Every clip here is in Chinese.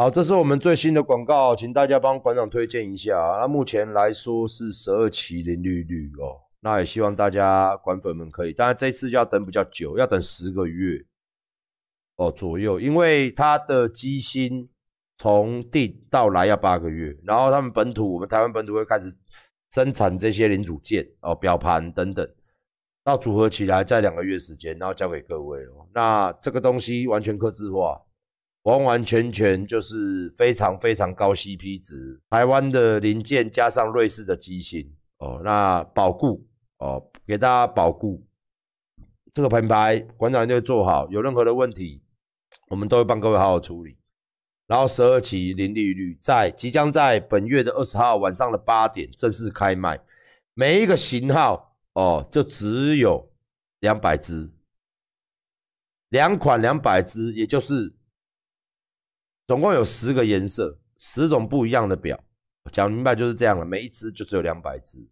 好，这是我们最新的广告，请大家帮馆长推荐一下。那目前来说是十二期零利率哦，那也希望大家馆粉们可以。当然，这次要等比较久，要等十个月哦左右，因为它的机芯从订到来要八个月，然后他们本土，我们台湾本土会开始生产这些零组件哦，表盘等等，到组合起来在两个月时间，然后交给各位哦。那这个东西完全刻字化。完完全全就是非常非常高 CP 值，台湾的零件加上瑞士的机芯，哦，那保固哦，给大家保固这个品牌，馆长就会做好，有任何的问题，我们都会帮各位好好处理。然后十二期零利率，在即将在本月的二十号晚上的八点正式开卖，每一个型号哦，就只有两百只，两款两百只，也就是。总共有十个颜色，十种不一样的表，讲明白就是这样了。每一只就只有两百只，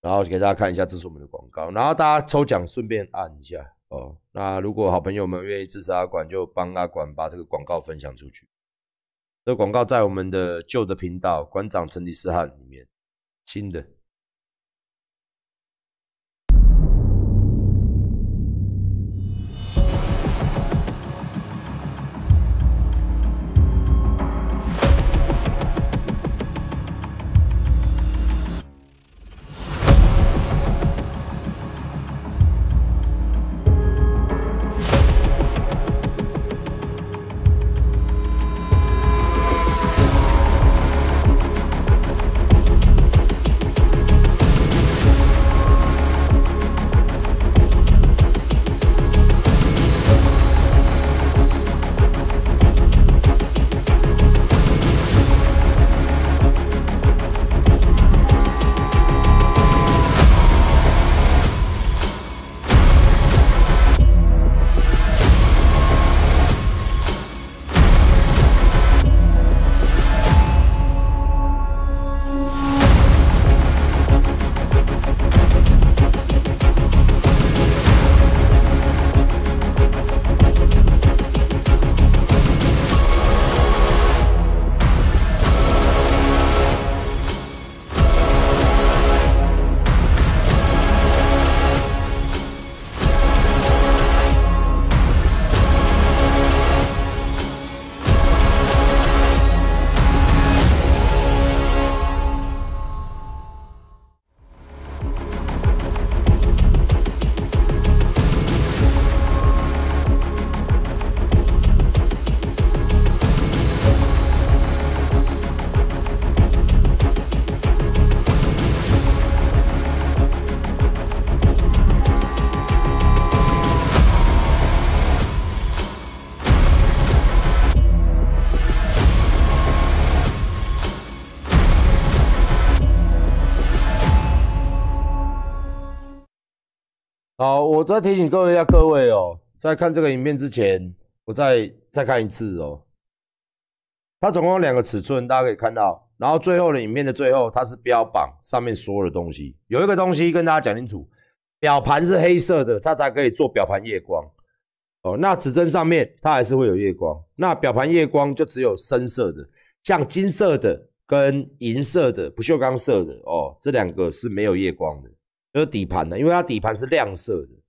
然后给大家看一下这是我们的广告，然后大家抽奖顺便按一下哦。那如果好朋友们愿意支持阿管，就帮阿管把这个广告分享出去。这广告在我们的旧的频道“馆长成吉思汗”里面，新的。我再提醒各位一下，各位哦，在看这个影片之前，我再再看一次哦。它总共有两个尺寸，大家可以看到。然后最后的影片的最后，它是标榜上面所有的东西。有一个东西跟大家讲清楚，表盘是黑色的，它才可以做表盘夜光。哦，那指针上面它还是会有夜光。那表盘夜光就只有深色的，像金色的跟银色的、不锈钢色的哦，这两个是没有夜光的，有底盘的，因为它底盘是亮色的。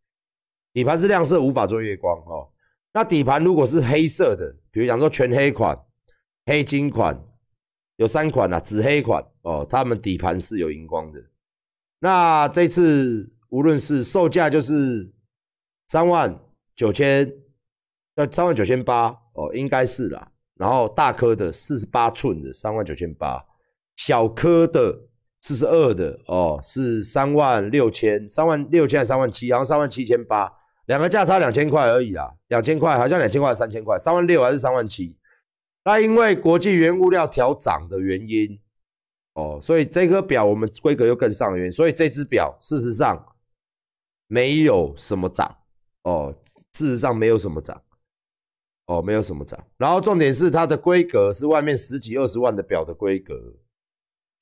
底盘是亮色，无法做月光哦。那底盘如果是黑色的，比如讲说全黑款、黑金款，有三款啦，紫黑款哦，他们底盘是有荧光的。那这次无论是售价就是三万九千，呃，三万九千八哦，应该是啦。然后大颗的四十八寸的三万九千八，小颗的四十二的哦，是三万六千，三万六千还是三万七？然后三万七千八。两个价差两千块而已啦，两千块，好像两千块三千块，三万六还是三万七？那因为国际原物料调涨的原因，哦，所以这颗表我们规格又更上元，所以这只表事实上没有什么涨，哦，事实上没有什么涨，哦，没有什么涨。然后重点是它的规格是外面十几二十万的表的规格，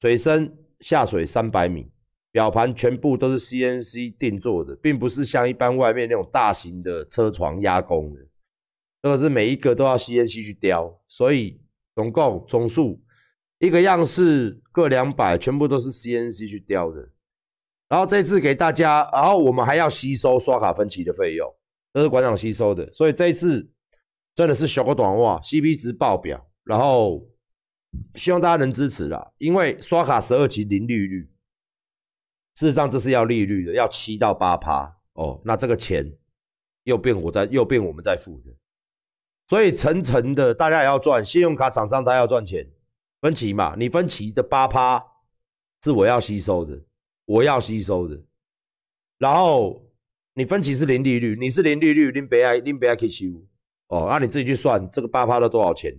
水深下水三百米。表盘全部都是 CNC 定做的，并不是像一般外面那种大型的车床压工的，这个是每一个都要 CNC 去雕，所以总共总数一个样式各两百，全部都是 CNC 去雕的。然后这次给大家，然后我们还要吸收刷卡分期的费用，这是馆长吸收的，所以这一次真的是小个短袜 CP 值爆表，然后希望大家能支持啦，因为刷卡十二期零利率。事实上，这是要利率的，要七到八趴哦。那这个钱又变我在，又变我们在付的。所以层层的，大家也要赚。信用卡厂商他要赚钱，分期嘛，你分期的八趴是我要吸收的，我要吸收的。然后你分期是零利率，你是零利率，零悲哀，零悲哀 K 以五哦，那你自己去算这个八趴的多少钱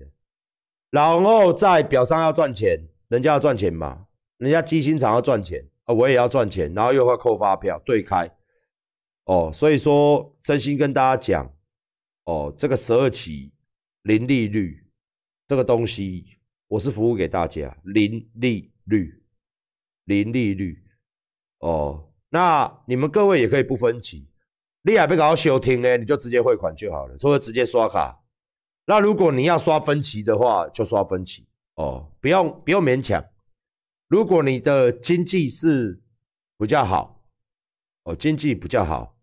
然后在表上要赚钱，人家要赚钱嘛，人家基金厂要赚钱。啊，我也要赚钱，然后又会扣发票，对开，哦，所以说真心跟大家讲，哦，这个十二期零利率这个东西，我是服务给大家零利率，零利率，哦，那你们各位也可以不分期，你也被搞到休庭呢，你就直接汇款就好了，或者直接刷卡。那如果你要刷分期的话，就刷分期，哦，不用不用勉强。如果你的经济是比较好，哦，经济比较好，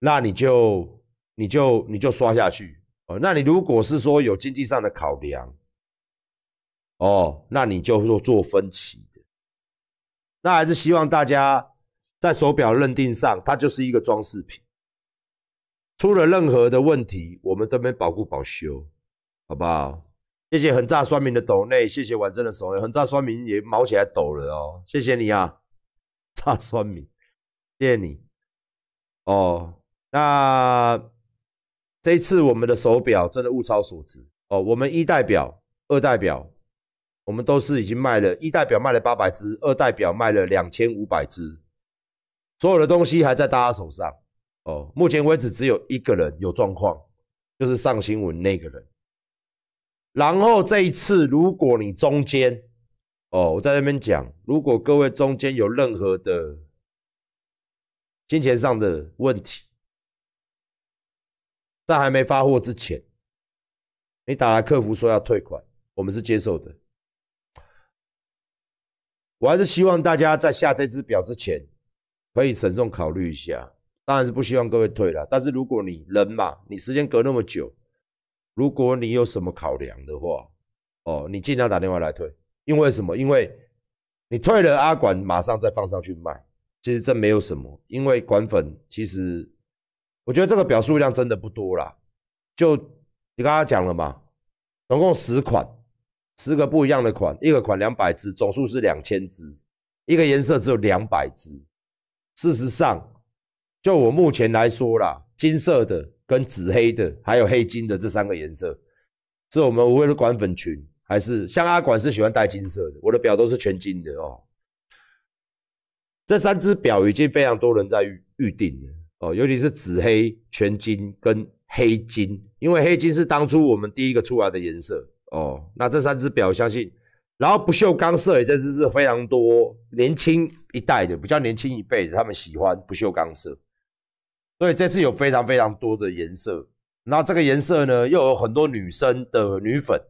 那你就你就你就刷下去哦。那你如果是说有经济上的考量，哦，那你就做做分期的。那还是希望大家在手表认定上，它就是一个装饰品。出了任何的问题，我们都没保护保修，好不好？谢谢很炸酸民的抖内，谢谢婉珍的手，很炸酸民也毛起来抖了哦，谢谢你啊，炸酸民，谢谢你哦。那这一次我们的手表真的物超所值哦，我们一代表、二代表，我们都是已经卖了，一代表卖了八百只，二代表卖了两千五百只，所有的东西还在大家手上哦。目前为止只有一个人有状况，就是上新闻那个人。然后这一次，如果你中间哦，我在那边讲，如果各位中间有任何的金钱上的问题，在还没发货之前，你打来客服说要退款，我们是接受的。我还是希望大家在下这只表之前，可以慎重考虑一下。当然是不希望各位退了，但是如果你人嘛，你时间隔那么久。如果你有什么考量的话，哦，你尽量打电话来退，因为什么？因为你退了阿管，马上再放上去卖，其实这没有什么。因为管粉，其实我觉得这个表述量真的不多啦。就你刚刚讲了嘛，总共十款，十个不一样的款，一个款两百只，总数是两千只，一个颜色只有两百只。事实上，就我目前来说啦，金色的。跟紫黑的，还有黑金的这三个颜色，是我们无论的管粉群，还是像阿管是喜欢戴金色的，我的表都是全金的哦。这三只表已经非常多人在预预定了哦，尤其是紫黑、全金跟黑金，因为黑金是当初我们第一个出来的颜色哦。那这三只表相信，然后不锈钢色也真的是非常多年轻一代的，比较年轻一辈的，他们喜欢不锈钢色。所以这次有非常非常多的颜色，那这个颜色呢，又有很多女生的女粉，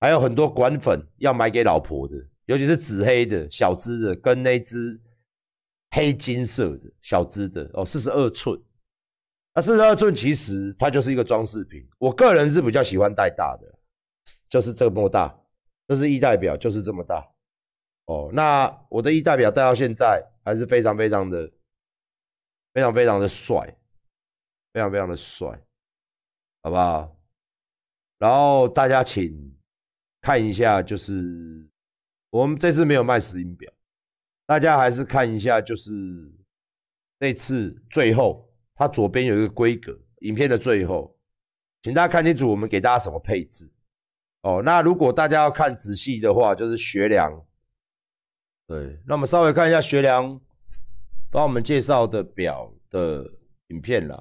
还有很多管粉要买给老婆的，尤其是紫黑的小只的，跟那只黑金色的小只的哦，四十二寸。那四十二寸其实它就是一个装饰品，我个人是比较喜欢戴大的，就是这么大，这是 E 代表，就是这么大。哦，那我的 E 代表戴到现在还是非常非常的。非常非常的帅，非常非常的帅，好不好？然后大家请看一下，就是我们这次没有卖石英表，大家还是看一下，就是这次最后它左边有一个规格影片的最后，请大家看清楚我们给大家什么配置哦。那如果大家要看仔细的话，就是学良，对，那我们稍微看一下学良。帮我们介绍的表的影片啦，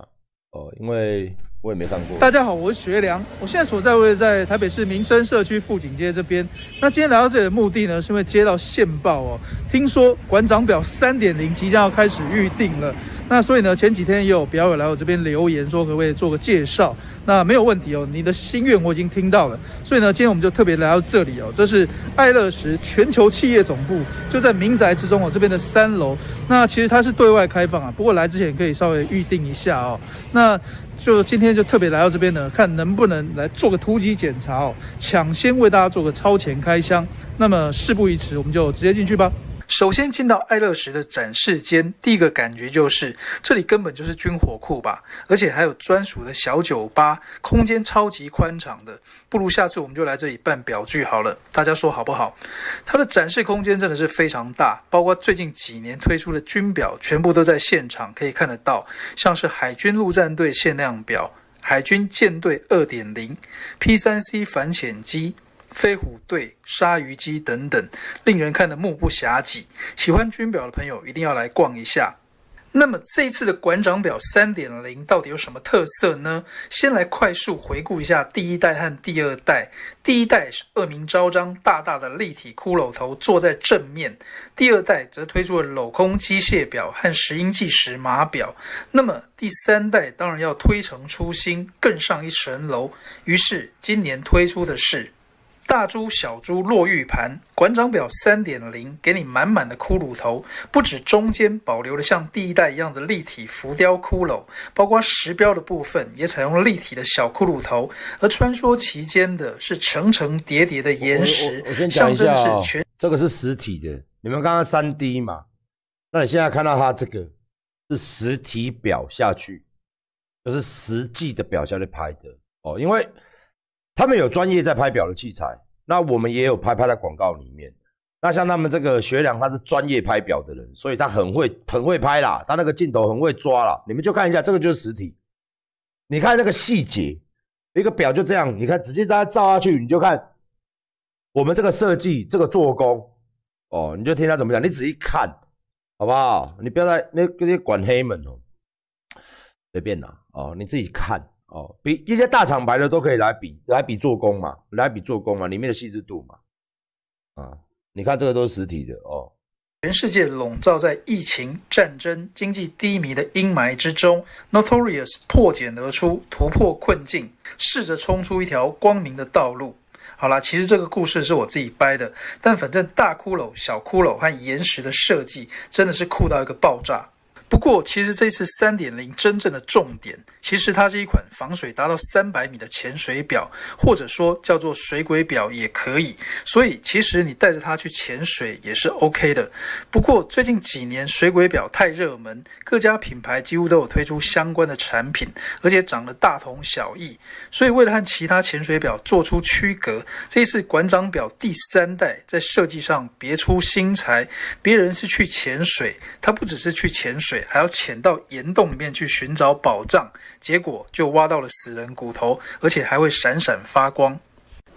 哦，因为我也没看过。大家好，我是学良，我现在所在位在台北市民生社区富锦街这边。那今天来到这里的目的呢，是因为接到线报哦，听说馆长表三点零即将要开始预定了。那所以呢，前几天也有表友来我这边留言，说可不可以做个介绍？那没有问题哦，你的心愿我已经听到了。所以呢，今天我们就特别来到这里哦，这是爱乐石全球企业总部，就在民宅之中哦，这边的三楼。那其实它是对外开放啊，不过来之前可以稍微预定一下哦。那就今天就特别来到这边呢，看能不能来做个突击检查哦，抢先为大家做个超前开箱。那么事不宜迟，我们就直接进去吧。首先进到爱乐时的展示间，第一个感觉就是这里根本就是军火库吧，而且还有专属的小酒吧，空间超级宽敞的。不如下次我们就来这里办表具好了，大家说好不好？它的展示空间真的是非常大，包括最近几年推出的军表全部都在现场可以看得到，像是海军陆战队限量表、海军舰队2.0、P3C 反潜机。飞虎队、鲨鱼机等等，令人看得目不暇给。喜欢军表的朋友一定要来逛一下。那么，这次的馆长表三点零到底有什么特色呢？先来快速回顾一下第一代和第二代。第一代是恶名昭彰、大大的立体骷髅头坐在正面。第二代则推出了镂空机械表和石英计时码表。那么，第三代当然要推陈出新，更上一层楼。于是，今年推出的是。大珠小珠落玉盘，馆长表三点零，给你满满的骷髅头。不止中间保留了像第一代一样的立体浮雕骷髅，包括石标的部分也采用立体的小骷髅头。而穿梭其间的是层层叠叠的岩石，象征是全这个是实体的。你们刚刚三 D 嘛？那你现在看到它这个是实体表下去，就是实际的表下去拍的哦，因为。他们有专业在拍表的器材，那我们也有拍拍在广告里面。那像他们这个学良，他是专业拍表的人，所以他很会很会拍啦，他那个镜头很会抓啦。你们就看一下，这个就是实体。你看那个细节，一个表就这样，你看直接在他照下去，你就看我们这个设计、这个做工哦。你就听他怎么讲，你仔细看，好不好？你不要在那个些管黑门哦，随便拿哦，你自己看。哦，比一些大厂牌的都可以来比，来比做工嘛，来比做工嘛，里面的细致度嘛，啊，你看这个都是实体的哦。全世界笼罩在疫情、战争、经济低迷的阴霾之中，Notorious 破茧而出，突破困境，试着冲出一条光明的道路。好啦，其实这个故事是我自己掰的，但反正大骷髅、小骷髅和岩石的设计真的是酷到一个爆炸。不过，其实这次三点零真正的重点，其实它是一款防水达到三百米的潜水表，或者说叫做水鬼表也可以。所以，其实你带着它去潜水也是 OK 的。不过，最近几年水鬼表太热门，各家品牌几乎都有推出相关的产品，而且长得大同小异。所以，为了和其他潜水表做出区隔，这一次馆长表第三代在设计上别出心裁。别人是去潜水，它不只是去潜水。还要潜到岩洞里面去寻找宝藏，结果就挖到了死人骨头，而且还会闪闪发光。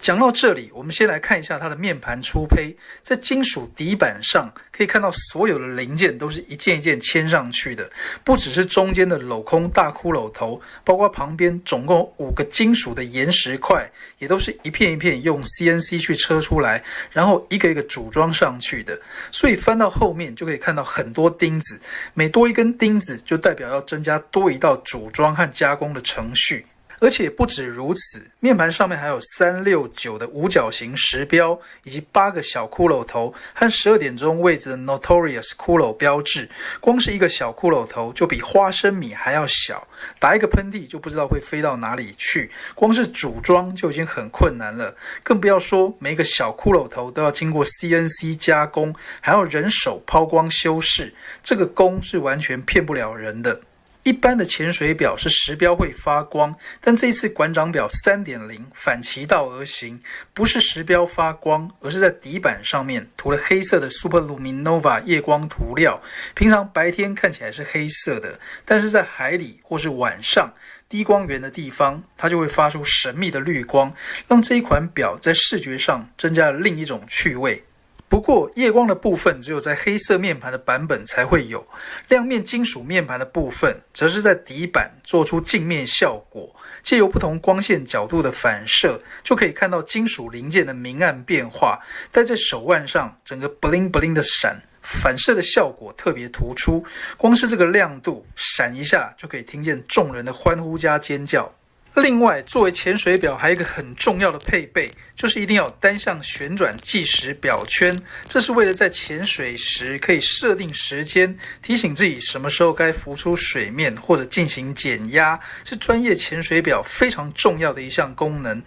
讲到这里，我们先来看一下它的面盘粗胚，在金属底板上可以看到所有的零件都是一件一件粘上去的，不只是中间的镂空大骷髅头，包括旁边总共五个金属的岩石块，也都是一片一片用 CNC 去车出来，然后一个一个组装上去的。所以翻到后面就可以看到很多钉子，每多一根钉子就代表要增加多一道组装和加工的程序。而且不止如此，面盘上面还有三六九的五角形时标，以及八个小骷髅头和十二点钟位置的 Notorious 骷髅标志。光是一个小骷髅头就比花生米还要小，打一个喷嚏就不知道会飞到哪里去。光是组装就已经很困难了，更不要说每个小骷髅头都要经过 C N C 加工，还要人手抛光修饰。这个工是完全骗不了人的。一般的潜水表是时标会发光，但这次馆长表三点零反其道而行，不是时标发光，而是在底板上面涂了黑色的 Superluminova 夜光涂料。平常白天看起来是黑色的，但是在海里或是晚上低光源的地方，它就会发出神秘的绿光，让这一款表在视觉上增加了另一种趣味。不过，夜光的部分只有在黑色面盘的版本才会有，亮面金属面盘的部分，则是在底板做出镜面效果，借由不同光线角度的反射，就可以看到金属零件的明暗变化。戴在手腕上，整个 bling bling 的闪，反射的效果特别突出，光是这个亮度，闪一下就可以听见众人的欢呼加尖叫。另外，作为潜水表，还有一个很重要的配备，就是一定要单向旋转计时表圈。这是为了在潜水时可以设定时间，提醒自己什么时候该浮出水面或者进行减压，是专业潜水表非常重要的一项功能。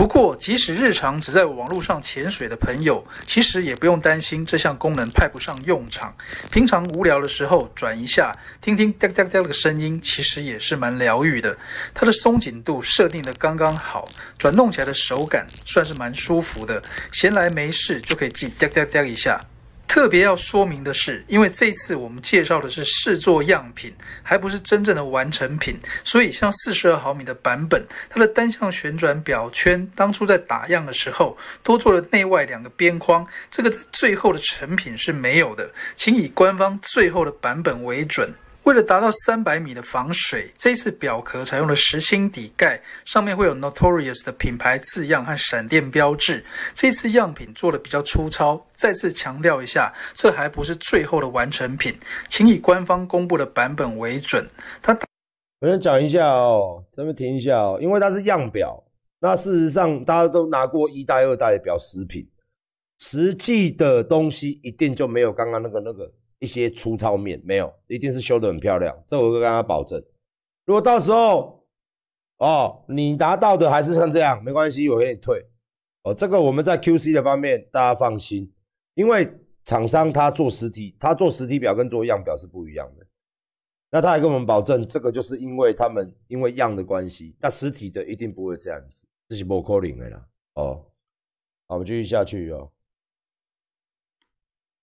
不过，即使日常只在网络上潜水的朋友，其实也不用担心这项功能派不上用场。平常无聊的时候转一下，听听哒哒哒的声音，其实也是蛮疗愈的。它的松紧度设定的刚刚好，转动起来的手感算是蛮舒服的。闲来没事就可以自己哒哒哒一下。特别要说明的是，因为这次我们介绍的是试做样品，还不是真正的完成品，所以像四十二毫米的版本，它的单向旋转表圈，当初在打样的时候多做了内外两个边框，这个在最后的成品是没有的，请以官方最后的版本为准。为了达到三百米的防水，这次表壳采用了实心底盖，上面会有 Notorious 的品牌字样和闪电标志。这次样品做的比较粗糙，再次强调一下，这还不是最后的完成品，请以官方公布的版本为准。他，我先讲一下哦，咱们停一下哦，因为它是样表。那事实上，大家都拿过一代、二代的表实品，实际的东西一定就没有刚刚那个那个。一些粗糙面没有，一定是修得很漂亮。这我会跟他保证，如果到时候哦，你拿到的还是像这样，没关系，我给你退。哦，这个我们在 QC 的方面大家放心，因为厂商他做实体，他做实体表跟做样表是不一样的。那他还跟我们保证，这个就是因为他们因为样的关系，那实体的一定不会这样子，这是不可能的啦。哦，好，我们继续下去哦。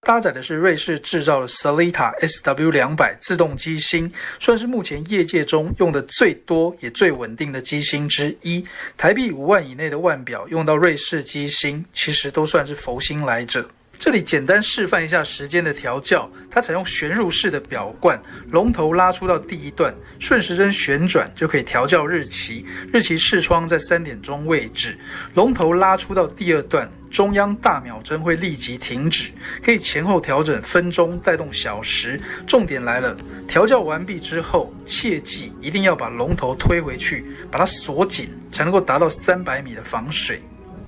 搭载的是瑞士制造的 s a l i t a SW 两百自动机芯，算是目前业界中用的最多也最稳定的机芯之一。台币五万以内的腕表用到瑞士机芯，其实都算是佛心来者。这里简单示范一下时间的调校，它采用旋入式的表冠，龙头拉出到第一段，顺时针旋转就可以调校日期。日期视窗在三点钟位置，龙头拉出到第二段，中央大秒针会立即停止，可以前后调整分钟带动小时。重点来了，调校完毕之后，切记一定要把龙头推回去，把它锁紧，才能够达到三百米的防水。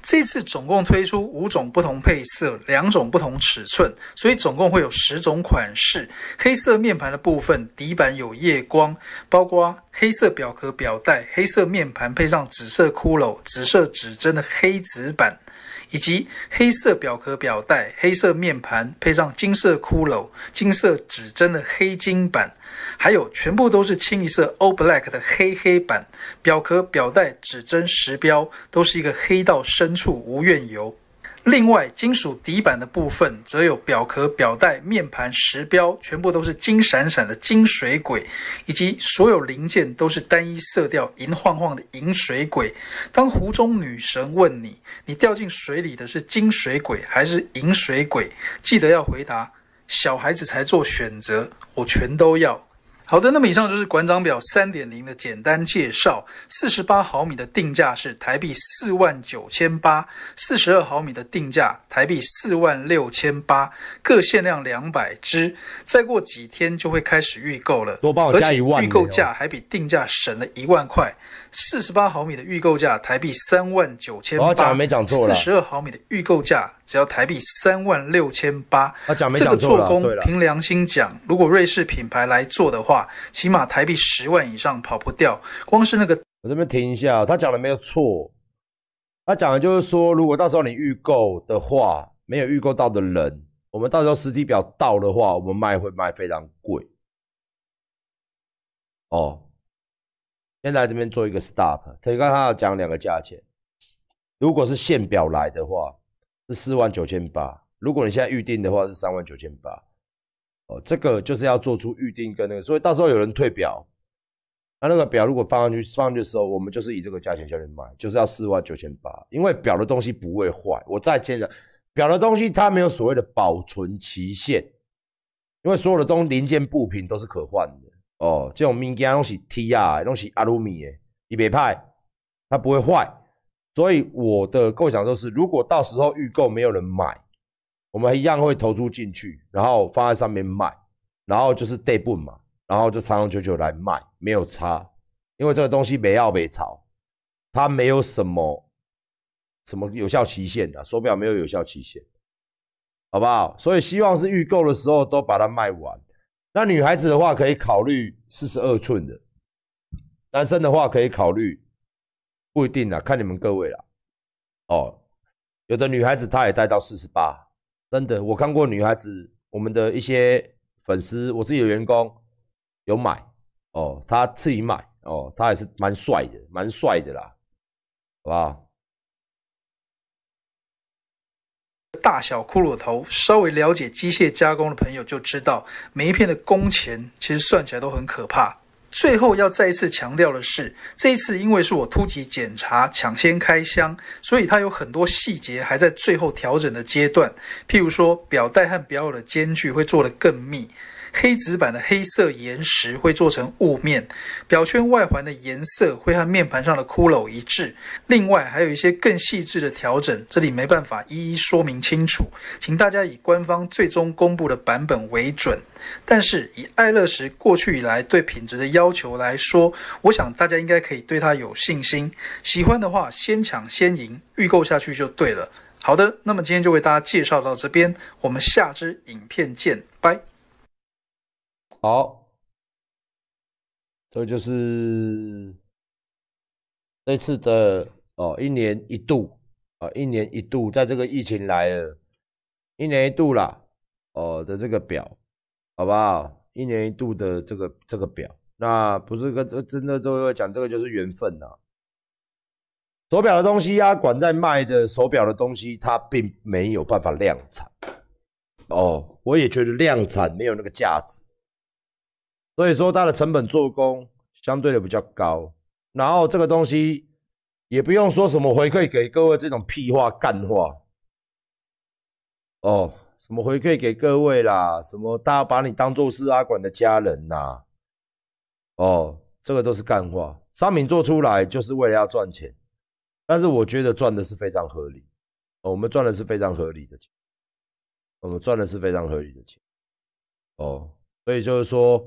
这次总共推出五种不同配色，两种不同尺寸，所以总共会有十种款式。黑色面盘的部分底板有夜光，包括黑色表壳、表带、黑色面盘配上紫色骷髅、紫色指针的黑紫板。以及黑色表壳、表带、黑色面盘，配上金色骷髅、金色指针的黑金版，还有全部都是清一色 O Black 的黑黑版，表壳、表带、指针、时标都是一个黑到深处无怨尤。另外，金属底板的部分则有表壳、表带、面盘、石标，全部都是金闪闪的金水鬼，以及所有零件都是单一色调银晃晃的银水鬼。当湖中女神问你，你掉进水里的是金水鬼还是银水鬼？记得要回答，小孩子才做选择，我全都要。好的，那么以上就是馆长表3.0的简单介绍。48毫米的定价是台币4万九千四4 2毫米的定价台币4万六千八，各限量200只。再过几天就会开始预购了，而且预购价还比定价省了一万块。四十八毫米的预购价台币三万九千，八，讲没讲错？四十二毫米的预购价只要台币三万六千八。他讲没讲错？这个做工，凭良心讲，如果瑞士品牌来做的话，起码台币十万以上跑不掉。光是那个，我这边停一下，他讲的没有错。他讲的就是说，如果到时候你预购的话，没有预购到的人，我们到时候实体表到的话，我们卖会卖非常贵。哦。先来这边做一个 stop，可以跟他讲两个价钱。如果是现表来的话，是四万九千八；如果你现在预定的话，是三万九千八。哦，这个就是要做出预定跟那个，所以到时候有人退表，那那个表如果放上去放上去的时候，我们就是以这个价钱下去卖，就是要四万九千八。因为表的东西不会坏，我再接着，表的东西它没有所谓的保存期限，因为所有的东零件部品都是可换的。哦，这种物件拢是铁啊，拢是阿鲁米的，伊袂怕，它不会坏。所以我的构想就是，如果到时候预购没有人买，我们一样会投注进去，然后放在上面卖，然后就是代步嘛，然后就长长久久来卖，没有差。因为这个东西没要没炒，它没有什么什么有效期限的，手表没有有效期限，好不好？所以希望是预购的时候都把它卖完。那女孩子的话可以考虑四十二寸的，男生的话可以考虑，不一定啦，看你们各位啦。哦，有的女孩子她也戴到四十八，真的，我看过女孩子，我们的一些粉丝，我自己的员工有买哦，她自己买哦，她还是蛮帅的，蛮帅的啦，好不好？大小骷髅头，稍微了解机械加工的朋友就知道，每一片的工钱其实算起来都很可怕。最后要再一次强调的是，这一次因为是我突击检查、抢先开箱，所以它有很多细节还在最后调整的阶段，譬如说表带和表耳的间距会做得更密。黑纸板的黑色岩石会做成雾面，表圈外环的颜色会和面盘上的骷髅一致。另外还有一些更细致的调整，这里没办法一一说明清楚，请大家以官方最终公布的版本为准。但是以爱乐时过去以来对品质的要求来说，我想大家应该可以对它有信心。喜欢的话，先抢先赢，预购下去就对了。好的，那么今天就为大家介绍到这边，我们下支影片见，拜。好，这就是这次的哦，一年一度啊，一年一度，在这个疫情来了，一年一度了哦的这个表，好不好？一年一度的这个这个表，那不是跟这真的就会讲，这个就是缘分呐。手表的东西啊，管在卖的手表的东西，它并没有办法量产。哦，我也觉得量产没有那个价值。所以说，它的成本做工相对的比较高，然后这个东西也不用说什么回馈给各位这种屁话干话哦，什么回馈给各位啦，什么大家把你当做是阿管的家人呐，哦，这个都是干话。商品做出来就是为了要赚钱，但是我觉得赚的是非常合理，我们赚的是非常合理的钱，我们赚的是非常合理的钱，哦，所以就是说。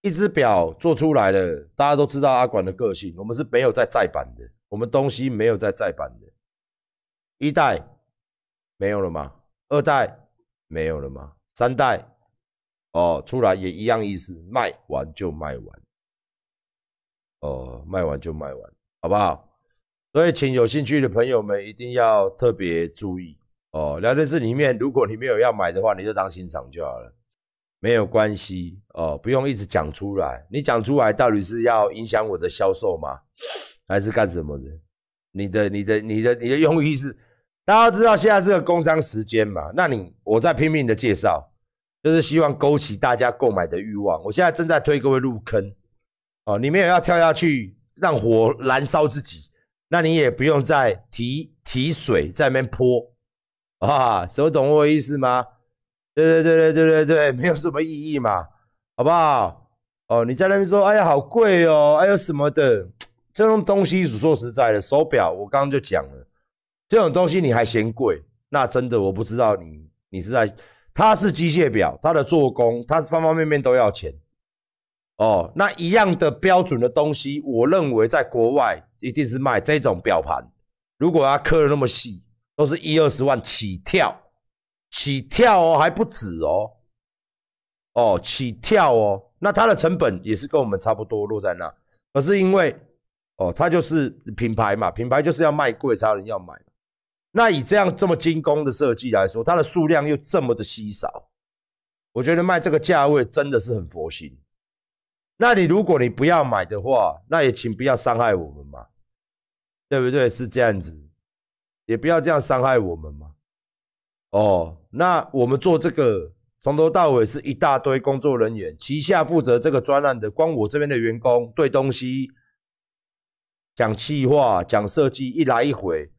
一只表做出来了，大家都知道阿管的个性，我们是没有在再版的，我们东西没有在再版的。一代没有了吗？二代没有了吗？三代哦，出来也一样意思，卖完就卖完。哦，卖完就卖完，好不好？所以，请有兴趣的朋友们一定要特别注意哦。聊天室里面，如果你没有要买的话，你就当欣赏就好了。没有关系哦，不用一直讲出来。你讲出来到底是要影响我的销售吗？还是干什么的？你的、你的、你的、你的用意是？大家知道现在这个工商时间嘛？那你我在拼命的介绍，就是希望勾起大家购买的欲望。我现在正在推各位入坑哦，你们有要跳下去让火燃烧自己，那你也不用再提提水在那边泼啊！懂我意思吗？对对对对对对对，没有什么意义嘛，好不好？哦，你在那边说，哎呀，好贵哦，哎呦什么的，这种东西说实在的，手表我刚刚就讲了，这种东西你还嫌贵，那真的我不知道你你是在，它是机械表，它的做工，它是方方面面都要钱。哦，那一样的标准的东西，我认为在国外一定是卖这种表盘，如果它刻的那么细，都是一二十万起跳。起跳哦，还不止哦，哦，起跳哦，那它的成本也是跟我们差不多落在那，可是因为，哦，它就是品牌嘛，品牌就是要卖贵，才有人要买。那以这样这么精工的设计来说，它的数量又这么的稀少，我觉得卖这个价位真的是很佛心。那你如果你不要买的话，那也请不要伤害我们嘛，对不对？是这样子，也不要这样伤害我们嘛。哦，那我们做这个从头到尾是一大堆工作人员，旗下负责这个专案的，光我这边的员工对东西讲气话、讲设计，一来一回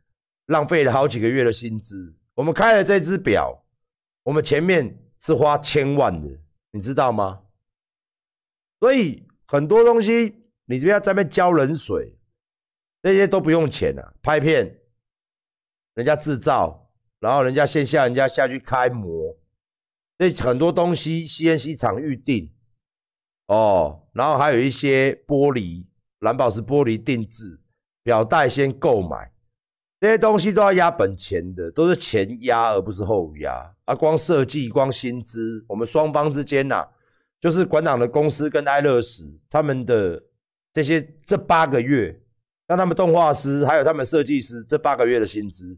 浪费了好几个月的薪资。我们开了这只表，我们前面是花千万的，你知道吗？所以很多东西你这边在那浇冷水，那些都不用钱的，拍片、人家制造。然后人家线下，人家下去开模，这很多东西先去厂预定哦，然后还有一些玻璃、蓝宝石玻璃定制、表带先购买，这些东西都要压本钱的，都是前压而不是后压啊。光设计、光薪资，我们双方之间呐，就是馆长的公司跟艾乐史他们的这些这八个月，让他们动画师还有他们设计师这八个月的薪资。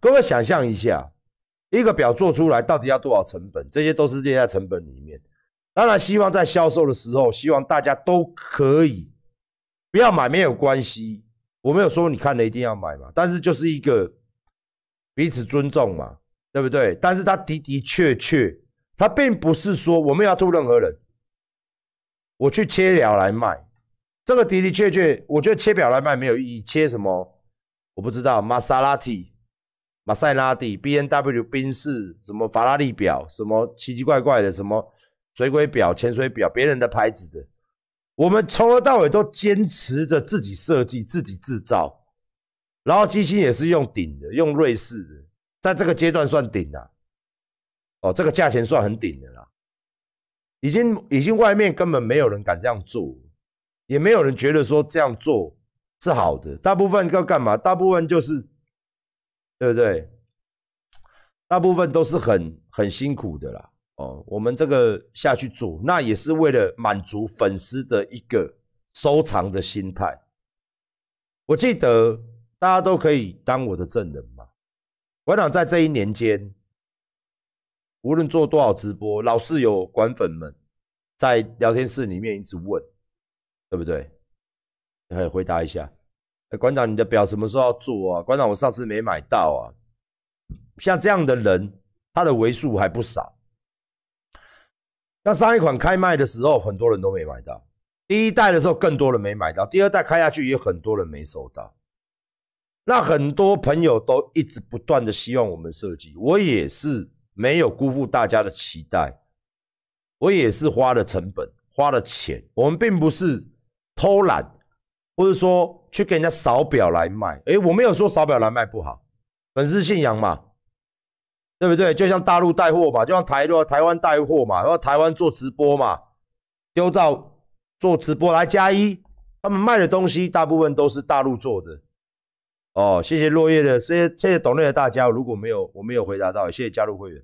各位想象一下，一个表做出来到底要多少成本？这些都是列在成本里面。当然，希望在销售的时候，希望大家都可以不要买没有关系。我没有说你看了一定要买嘛，但是就是一个彼此尊重嘛，对不对？但是它的的确确，它并不是说我们要吐任何人，我去切表来卖。这个的的确确，我觉得切表来卖没有意义。切什么？我不知道。玛莎拉蒂。玛塞拉蒂、B N W、宾士，什么法拉利表，什么奇奇怪怪的，什么水鬼表、潜水表，别人的牌子的。我们从头到尾都坚持着自己设计、自己制造，然后机芯也是用顶的，用瑞士的，在这个阶段算顶了。哦，这个价钱算很顶的啦，已经已经外面根本没有人敢这样做，也没有人觉得说这样做是好的。大部分要干嘛？大部分就是。对不对？大部分都是很很辛苦的啦。哦，我们这个下去做，那也是为了满足粉丝的一个收藏的心态。我记得大家都可以当我的证人嘛。馆长在这一年间，无论做多少直播，老是有管粉们在聊天室里面一直问，对不对？可以回答一下。馆长，你的表什么时候要做啊？馆长，我上次没买到啊。像这样的人，他的为数还不少。那上一款开卖的时候，很多人都没买到；第一代的时候，更多人没买到；第二代开下去，也很多人没收到。那很多朋友都一直不断的希望我们设计，我也是没有辜负大家的期待。我也是花了成本，花了钱。我们并不是偷懒。或者说去给人家扫表来卖，诶，我没有说扫表来卖不好，粉丝信仰嘛，对不对？就像大陆带货嘛，就像台湾台湾带货嘛，后台湾做直播嘛，丢到做直播来加一，他们卖的东西大部分都是大陆做的。哦，谢谢落叶的，谢谢谢谢懂内的大家。如果没有我没有回答到，谢谢加入会员。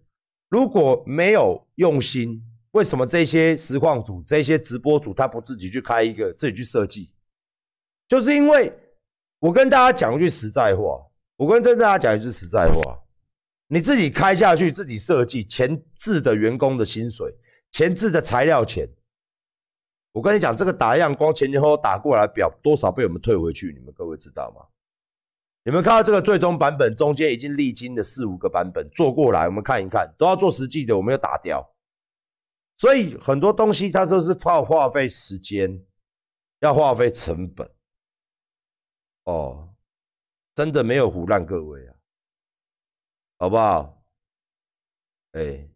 如果没有用心，为什么这些实况组、这些直播组他不自己去开一个，自己去设计？就是因为我跟大家讲一句实在话，我跟真正大家讲一句实在话，你自己开下去，自己设计前置的员工的薪水，前置的材料钱。我跟你讲，这个打样光前前后后打过来表多少被我们退回去，你们各位知道吗？你们看到这个最终版本中间已经历经了四五个版本做过来，我们看一看，都要做实际的，我们要打掉。所以很多东西它都是要花费时间，要花费成本。哦，真的没有胡乱各位啊，好不好？哎，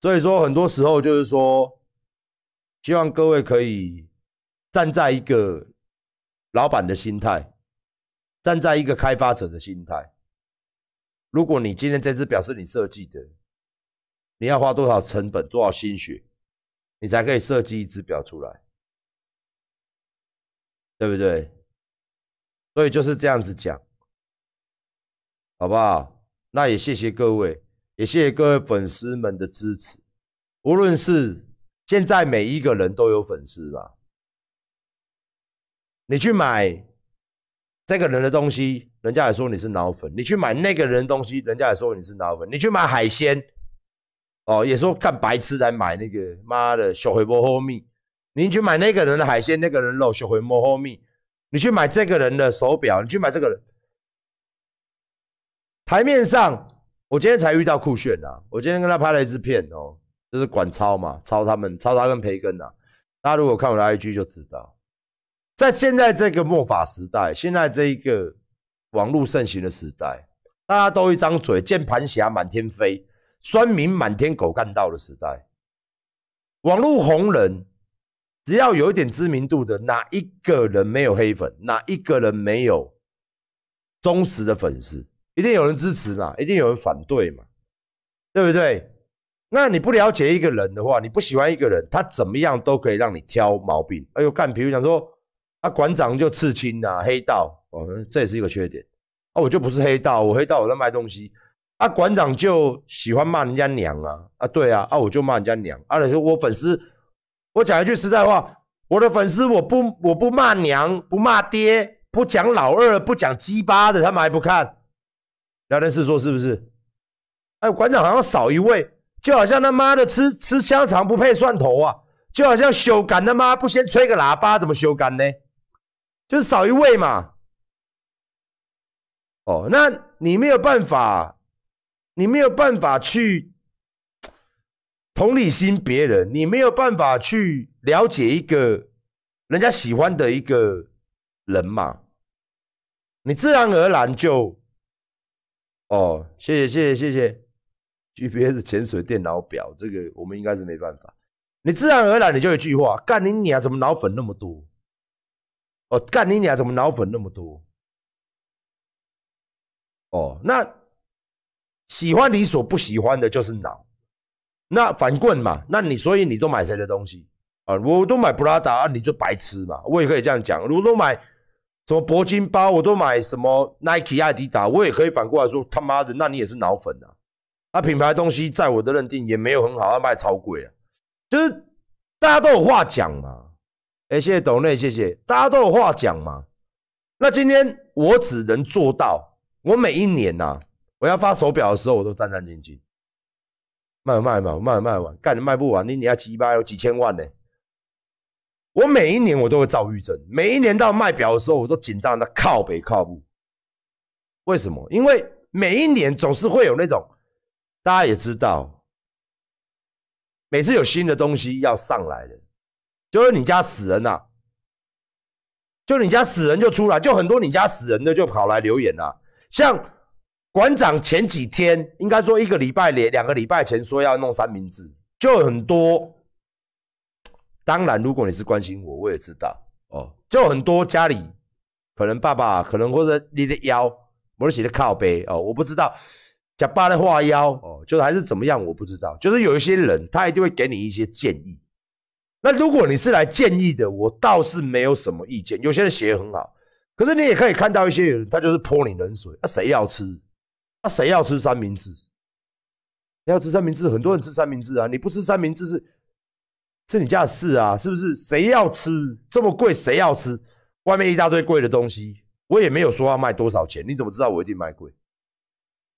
所以说很多时候就是说，希望各位可以站在一个老板的心态，站在一个开发者的心态。如果你今天这只表是你设计的，你要花多少成本、多少心血，你才可以设计一只表出来，对不对？所以就是这样子讲，好不好？那也谢谢各位，也谢谢各位粉丝们的支持。无论是现在每一个人都有粉丝吧，你去买这个人的东西，人家也说你是脑粉；你去买那个人东西，人家也说你是脑粉。你去买海鲜，哦，也说看白痴在买那个妈的小回锅后蜜。你去买那个人的海鲜，那个人肉小回锅后蜜。你去买这个人的手表，你去买这个人。台面上，我今天才遇到酷炫啊！我今天跟他拍了一支片哦，就是管超嘛，超他们，超他跟培根啊。大家如果看我的 IG 就知道，在现在这个末法时代，现在这个网络盛行的时代，大家都一张嘴，键盘侠满天飞，酸民满天狗干道的时代，网络红人。只要有一点知名度的，哪一个人没有黑粉？哪一个人没有忠实的粉丝？一定有人支持嘛？一定有人反对嘛？对不对？那你不了解一个人的话，你不喜欢一个人，他怎么样都可以让你挑毛病。哎呦，干，比如讲说，啊馆长就刺青啊，黑道，哦，这也是一个缺点啊。我就不是黑道，我黑道我在卖东西。啊馆长就喜欢骂人家娘啊啊对啊啊我就骂人家娘啊，说我粉丝。我讲一句实在话，我的粉丝，我不，我不骂娘，不骂爹，不讲老二，不讲鸡巴的，他们还不看。聊天室说是不是？哎，馆长好像少一位，就好像他妈的吃吃香肠不配蒜头啊，就好像修干他妈不先吹个喇叭怎么修干呢？就是少一位嘛。哦，那你没有办法，你没有办法去。同理心别人，你没有办法去了解一个人家喜欢的一个人嘛？你自然而然就……哦，谢谢谢谢谢谢。GPS 潜水电脑表，这个我们应该是没办法。你自然而然你就一句话：干你娘怎么脑粉那么多？哦，干你娘怎么脑粉那么多？哦，那喜欢你所不喜欢的就是脑。那反棍嘛，那你所以你都买谁的东西啊？我都买 d 拉达，你就白痴嘛。我也可以这样讲，我都买什么铂金包，我都买什么 Nike、阿迪达，我也可以反过来说他妈的，那你也是脑粉啊。啊，品牌东西在我的认定也没有很好，要卖超贵啊。就是大家都有话讲嘛。哎，谢谢董内，谢谢大家都有话讲嘛。那今天我只能做到，我每一年呐，我要发手表的时候，我都战战兢兢。卖卖嘛，卖卖完，干你卖不完，你你要几百有几千万呢？我每一年我都会躁郁症，每一年到卖表的时候我都紧张的靠北靠木。为什么？因为每一年总是会有那种大家也知道，每次有新的东西要上来的，就是你家死人呐，就你家死人就出来，就很多你家死人的就跑来留言呐，像。馆长前几天应该说一个礼拜连两个礼拜前说要弄三明治，就很多。当然，如果你是关心我，我也知道哦。就很多家里可能爸爸，可能或者你的腰，或者是你的靠背哦，我不知道。假爸的话腰哦，就还是怎么样，我不知道。就是有一些人，他一定会给你一些建议。那如果你是来建议的，我倒是没有什么意见。有些人写很好，可是你也可以看到一些人，他就是泼你冷水。那谁要吃？那谁要吃三明治？要吃三明治，很多人吃三明治啊！你不吃三明治是是你家的事啊，是不是？谁要吃这么贵？谁要吃？外面一大堆贵的东西，我也没有说要卖多少钱，你怎么知道我一定卖贵？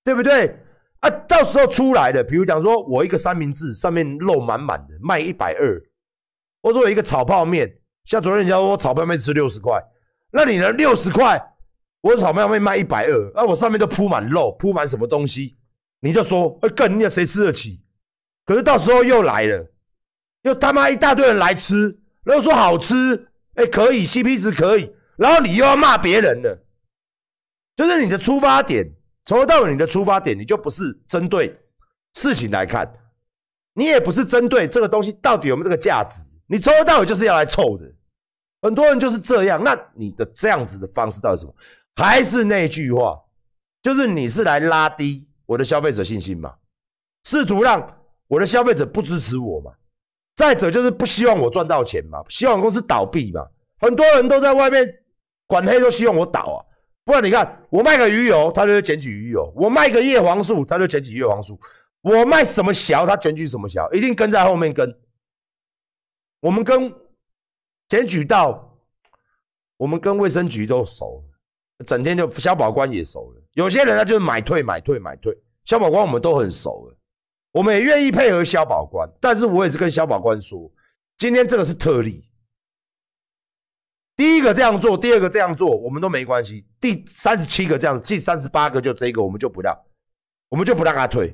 对不对？啊，到时候出来的，比如讲说我一个三明治上面肉满满的，卖一百二；或者一个炒泡面，像昨天人家说炒泡面吃六十块，那你呢？六十块？我的面外会卖一百二，那我上面都铺满肉，铺满什么东西？你就说更那谁吃得起？可是到时候又来了，又他妈一大堆人来吃，然后说好吃，哎可以，CP 值可以，然后你又要骂别人了。就是你的出发点，从头到尾你的出发点，你就不是针对事情来看，你也不是针对这个东西到底有没有这个价值，你从头到尾就是要来凑的。很多人就是这样，那你的这样子的方式到底什么？还是那句话，就是你是来拉低我的消费者信心嘛，试图让我的消费者不支持我嘛。再者就是不希望我赚到钱嘛，希望公司倒闭嘛。很多人都在外面管黑，都希望我倒啊。不然你看，我卖个鱼油，他就捡起鱼油；我卖个叶黄素，他就捡起叶黄素；我卖什么小，他检起什么小，一定跟在后面跟。我们跟检举到，我们跟卫生局都熟。整天就消保官也熟了，有些人他就是买退买退买退，消保官我们都很熟了，我们也愿意配合消保官，但是我也是跟消保官说，今天这个是特例，第一个这样做，第二个这样做，我们都没关系，第三十七个这样，第三十八个就这个，我们就不让，我们就不让他退，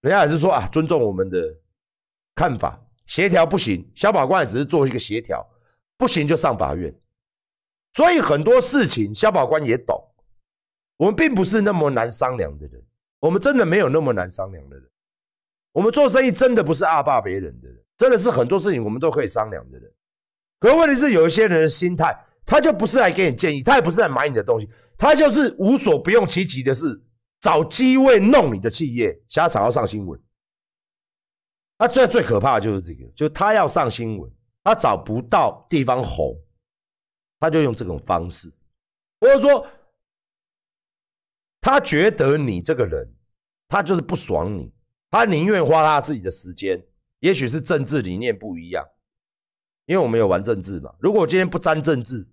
人家也是说啊，尊重我们的看法，协调不行，消保官也只是做一个协调，不行就上法院。所以很多事情，肖法官也懂。我们并不是那么难商量的人，我们真的没有那么难商量的人。我们做生意真的不是阿霸别人的人，真的是很多事情我们都可以商量的人。可问题是，有一些人的心态，他就不是来给你建议，他也不是来买你的东西，他就是无所不用其极的是找机会弄你的企业，瞎吵要上新闻。啊、最最可怕的就是这个，就他要上新闻，他找不到地方红。他就用这种方式，或者说，他觉得你这个人，他就是不爽你，他宁愿花他自己的时间，也许是政治理念不一样，因为我们有玩政治嘛。如果今天不沾政治，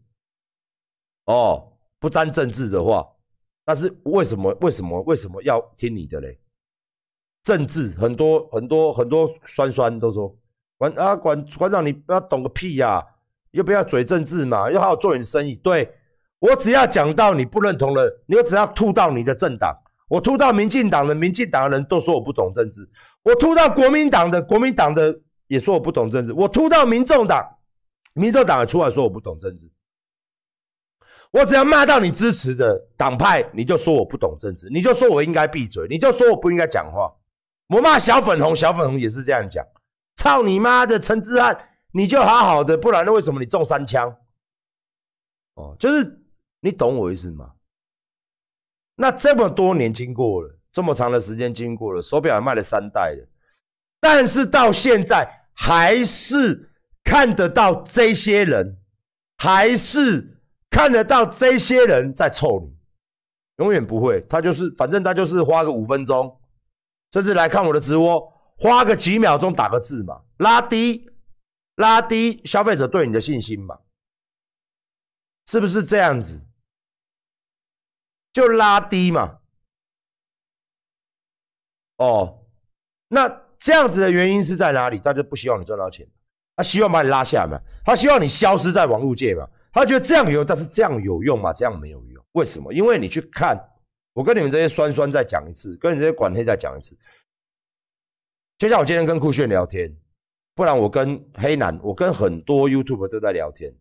哦，不沾政治的话，但是为什么为什么为什么要听你的嘞？政治很多很多很多酸酸都说，管啊管馆长你不要懂个屁呀。又不要嘴政治嘛，要好好做你的生意。对我只要讲到你不认同了，你只要吐到你的政党，我吐到民进党的，民进党的人都说我不懂政治；我吐到国民党的，国民党的也说我不懂政治；我吐到民众党，民众党也出来说我不懂政治。我只要骂到你支持的党派，你就说我不懂政治，你就说我应该闭嘴，你就说我不应该讲话。我骂小粉红，小粉红也是这样讲，操你妈的陈志安。你就好好的，不然那为什么你中三枪？哦，就是你懂我意思吗？那这么多年经过了，这么长的时间经过了，手表也卖了三代了，但是到现在还是看得到这些人，还是看得到这些人在臭你，永远不会，他就是反正他就是花个五分钟，甚至来看我的直播，花个几秒钟打个字嘛，拉低。拉低消费者对你的信心嘛，是不是这样子？就拉低嘛。哦，那这样子的原因是在哪里？大家不希望你赚到钱，他希望把你拉下来，他希望你消失在网络界嘛。他觉得这样有，但是这样有用吗？这样没有用。为什么？因为你去看，我跟你们这些酸酸再讲一次，跟你这些管黑再讲一次。就像我今天跟酷炫聊天。不然我跟黑男，我跟很多 YouTube 都在聊天，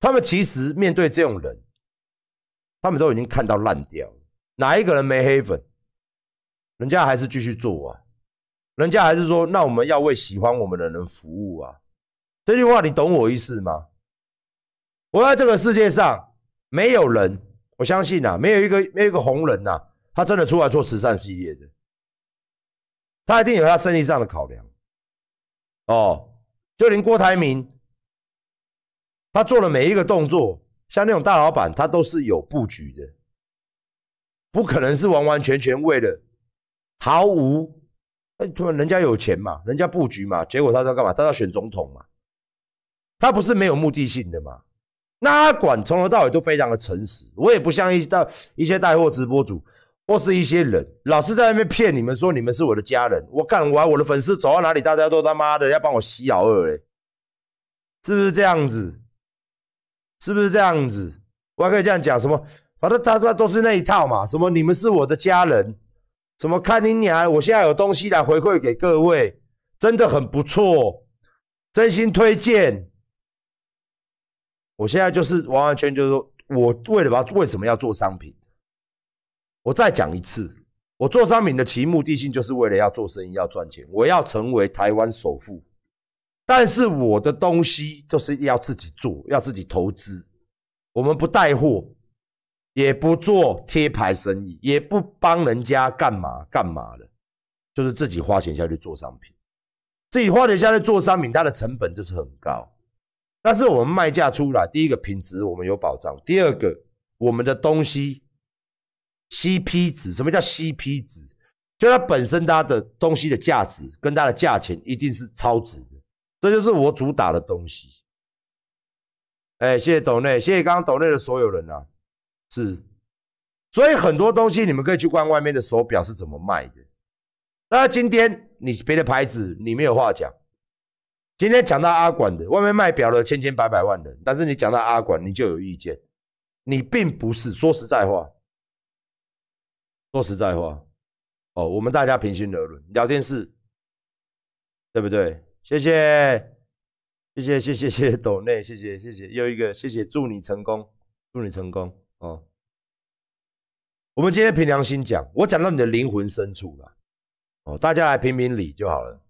他们其实面对这种人，他们都已经看到烂掉。哪一个人没黑粉？人家还是继续做啊，人家还是说，那我们要为喜欢我们的人服务啊。这句话你懂我意思吗？我在这个世界上，没有人，我相信啊，没有一个没有一个红人呐，他真的出来做慈善事业的，他一定有他生意上的考量。哦，就连郭台铭，他做的每一个动作，像那种大老板，他都是有布局的，不可能是完完全全为了毫无。哎，他然人家有钱嘛，人家布局嘛，结果他在干嘛？他要选总统嘛，他不是没有目的性的嘛？那他管从头到尾都非常的诚实，我也不像一到一些带货直播主。或是一些人老是在那边骗你们说你们是我的家人，我干完我的粉丝走到哪里，大家都他妈的要帮我洗脑二嘞，是不是这样子？是不是这样子？我还可以这样讲什么？反正他家都是那一套嘛，什么你们是我的家人，什么看你们，我现在有东西来回馈给各位，真的很不错，真心推荐。我现在就是完完全就是说我为了把为什么要做商品？我再讲一次，我做商品的其目的性就是为了要做生意、要赚钱。我要成为台湾首富，但是我的东西就是要自己做、要自己投资。我们不带货，也不做贴牌生意，也不帮人家干嘛干嘛的，就是自己花钱下去做商品。自己花钱下去做商品，它的成本就是很高。但是我们卖价出来，第一个品质我们有保障，第二个我们的东西。CP 值，什么叫 CP 值？就它本身，它的东西的价值跟它的价钱一定是超值的，这就是我主打的东西。哎，谢谢董内，谢谢刚刚董内的所有人啊。是，所以很多东西你们可以去观外面的手表是怎么卖的。那今天你别的牌子你没有话讲，今天讲到阿管的，外面卖表的千千百百万的，但是你讲到阿管，你就有意见，你并不是说实在话。说实在话，哦，我们大家平心而论，聊天室，对不对？谢谢，谢谢，谢谢，谢谢斗内，谢谢，谢谢，又一个谢谢，祝你成功，祝你成功，哦。我们今天凭良心讲，我讲到你的灵魂深处了，哦，大家来评评理就好了。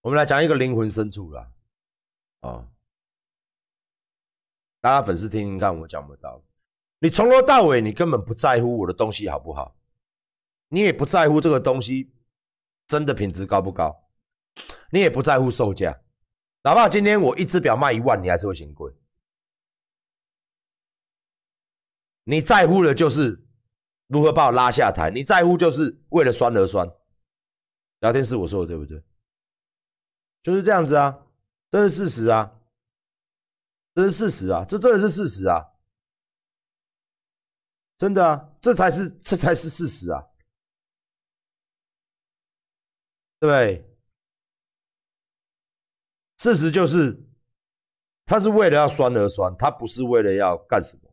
我们来讲一个灵魂深处了，啊。大家粉丝听听看，我讲不到，你从头到尾，你根本不在乎我的东西好不好？你也不在乎这个东西真的品质高不高？你也不在乎售价，哪怕今天我一只表卖一万，你还是会嫌贵。你在乎的就是如何把我拉下台，你在乎就是为了酸而酸。聊天是我说的，对不对？就是这样子啊，这是事实啊。这是事实啊，这真的是事实啊，真的啊，这才是这才是事实啊，对事实就是，他是为了要酸而酸，他不是为了要干什么。